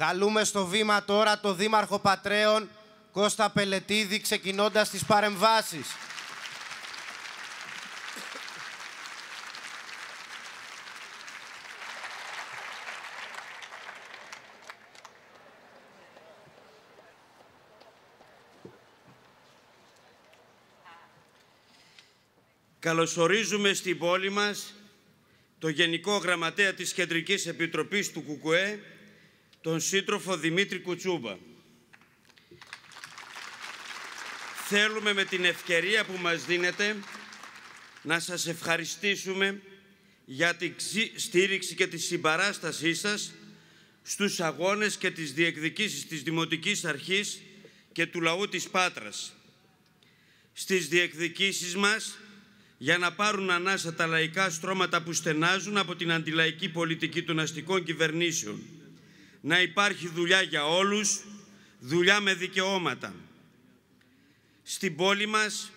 Καλούμε στο βήμα τώρα το Δήμαρχο Πατρέων Κώστα Πελετίδη ξεκινώντας τις παρεμβάσεις. Καλωσορίζουμε στην πόλη μας το Γενικό Γραμματέα της Κεντρικής Επιτροπής του ΚΚΕ, τον σύντροφο Δημήτρη Κουτσούμπα. Θέλουμε με την ευκαιρία που μας δίνετε να σας ευχαριστήσουμε για τη στήριξη και τη συμπαράστασή σας στους αγώνες και τις διεκδικήσεις της Δημοτικής Αρχής και του λαού της Πάτρας. Στις διεκδικήσεις μας για να πάρουν ανάσα τα λαϊκά στρώματα που στενάζουν από την αντιλαϊκή πολιτική των αστικών κυβερνήσεων να υπάρχει δουλειά για όλους, δουλειά με δικαιώματα. Στην πόλη μας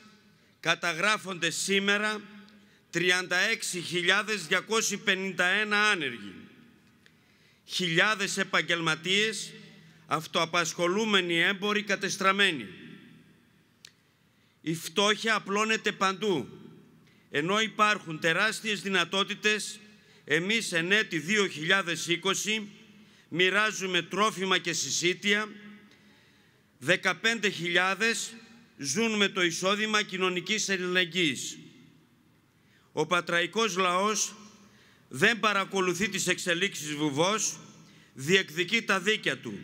καταγράφονται σήμερα 36.251 άνεργοι, χιλιάδες επαγγελματίες, αυτοαπασχολούμενοι έμποροι κατεστραμμένοι. Η φτώχεια απλώνεται παντού, ενώ υπάρχουν τεράστιες δυνατότητες εμείς εν έτη 2020 μοιράζουμε τρόφιμα και συσίτια, 15.000 ζουν με το εισόδημα κοινωνικής ελληνικής. Ο πατραϊκός λαός δεν παρακολουθεί τις εξελίξεις βουβός, διεκδικεί τα δίκια του.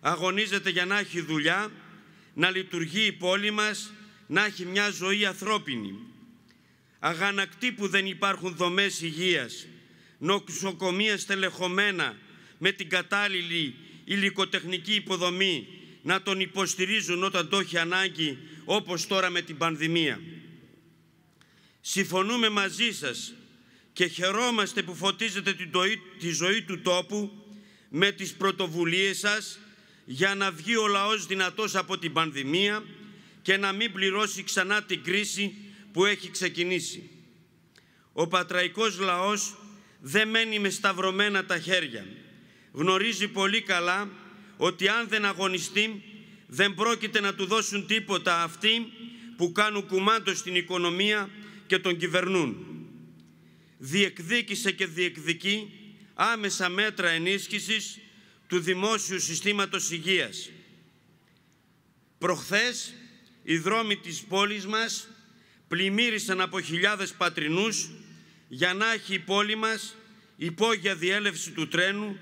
Αγωνίζεται για να έχει δουλειά, να λειτουργεί η πόλη μας, να έχει μια ζωή ανθρώπινη. Αγανακτή που δεν υπάρχουν δομές υγείας, νοσοκομεία στελεχωμένα, με την κατάλληλη υλικοτεχνική υποδομή να τον υποστηρίζουν όταν το έχει ανάγκη, όπως τώρα με την πανδημία. Συμφωνούμε μαζί σας και χαιρόμαστε που φωτίζετε τη ζωή του τόπου με τις πρωτοβουλίες σας για να βγει ο λαός δυνατός από την πανδημία και να μην πληρώσει ξανά την κρίση που έχει ξεκινήσει. Ο πατραϊκός λαός δεν μένει με σταυρωμένα τα χέρια γνωρίζει πολύ καλά ότι αν δεν αγωνιστεί δεν πρόκειται να του δώσουν τίποτα αυτοί που κάνουν κουμάντο στην οικονομία και τον κυβερνούν. Διεκδίκησε και διεκδικεί άμεσα μέτρα ενίσχυσης του δημόσιου συστήματος υγείας. Προχθές οι δρόμοι της πόλης μας πλημμύρισαν από χιλιάδες πατρινούς για να έχει η πόλη μας υπόγεια διέλευση του τρένου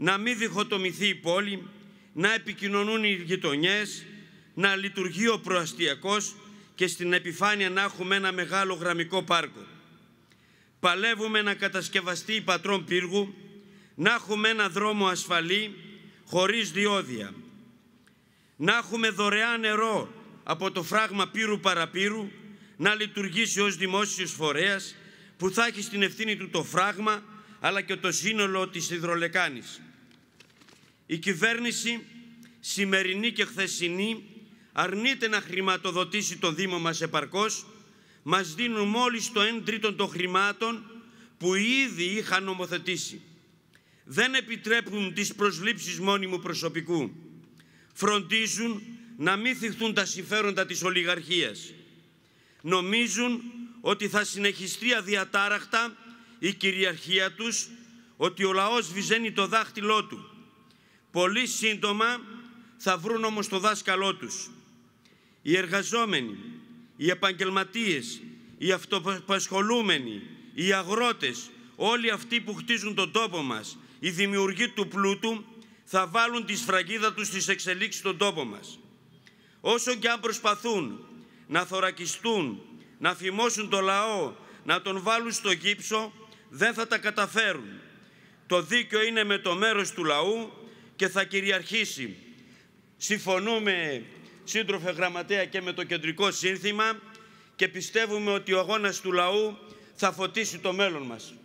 να μην διχοτομηθεί η πόλη, να επικοινωνούν οι γειτονιές, να λειτουργεί ο προαστιακός και στην επιφάνεια να έχουμε ένα μεγάλο γραμμικό πάρκο. Παλεύουμε να κατασκευαστεί η πατρόν πύργου, να έχουμε ένα δρόμο ασφαλή, χωρίς διόδια. Να έχουμε δωρεάν νερό από το φράγμα πύρου παραπύρου, να λειτουργήσει ως δημόσιος φορέας, που θα έχει στην ευθύνη του το φράγμα, αλλά και το σύνολο της υδρολεκάνης. Η κυβέρνηση, σημερινή και χθεσινή, αρνείται να χρηματοδοτήσει το Δήμο μας επαρκώς, μας δίνουν μόλις το 1 τρίτο των χρημάτων που ήδη είχαν νομοθετήσει. Δεν επιτρέπουν τις προσλήψεις μόνιμου προσωπικού. Φροντίζουν να μην θυχθούν τα συμφέροντα της ολιγαρχίας. Νομίζουν ότι θα συνεχιστεί αδιατάραχτα η κυριαρχία τους, ότι ο λαός βυζένει το δάχτυλό του Πολύ σύντομα θα βρουν όμως το δάσκαλό τους. Οι εργαζόμενοι, οι επαγγελματίες, οι αυτοπασχολούμενοι, οι αγρότες, όλοι αυτοί που χτίζουν τον τόπο μας, οι δημιουργοί του πλούτου, θα βάλουν τη σφραγίδα τους στις εξελίξεις στον τόπο μας. Όσο και αν προσπαθούν να θωρακιστούν, να φημώσουν το λαό, να τον βάλουν στο γύψο, δεν θα τα καταφέρουν. Το δίκιο είναι με το μέρος του λαού και θα κυριαρχήσει. Συμφωνούμε, σύντροφε γραμματέα, και με το κεντρικό σύνθημα και πιστεύουμε ότι ο αγώνας του λαού θα φωτίσει το μέλλον μας.